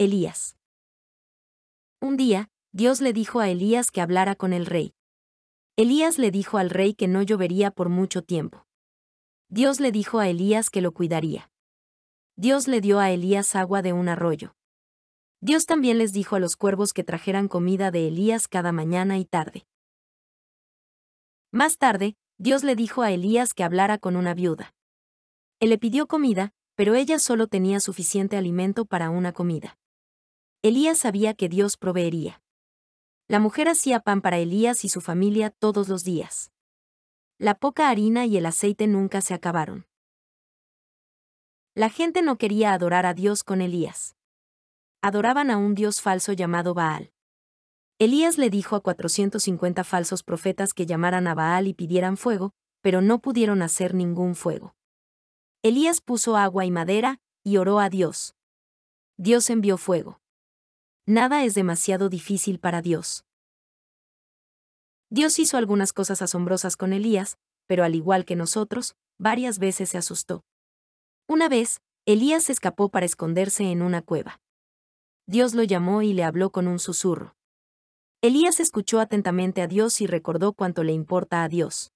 Elías. Un día, Dios le dijo a Elías que hablara con el rey. Elías le dijo al rey que no llovería por mucho tiempo. Dios le dijo a Elías que lo cuidaría. Dios le dio a Elías agua de un arroyo. Dios también les dijo a los cuervos que trajeran comida de Elías cada mañana y tarde. Más tarde, Dios le dijo a Elías que hablara con una viuda. Él le pidió comida, pero ella solo tenía suficiente alimento para una comida. Elías sabía que Dios proveería. La mujer hacía pan para Elías y su familia todos los días. La poca harina y el aceite nunca se acabaron. La gente no quería adorar a Dios con Elías. Adoraban a un dios falso llamado Baal. Elías le dijo a 450 falsos profetas que llamaran a Baal y pidieran fuego, pero no pudieron hacer ningún fuego. Elías puso agua y madera, y oró a Dios. Dios envió fuego. Nada es demasiado difícil para Dios. Dios hizo algunas cosas asombrosas con Elías, pero al igual que nosotros, varias veces se asustó. Una vez, Elías escapó para esconderse en una cueva. Dios lo llamó y le habló con un susurro. Elías escuchó atentamente a Dios y recordó cuánto le importa a Dios.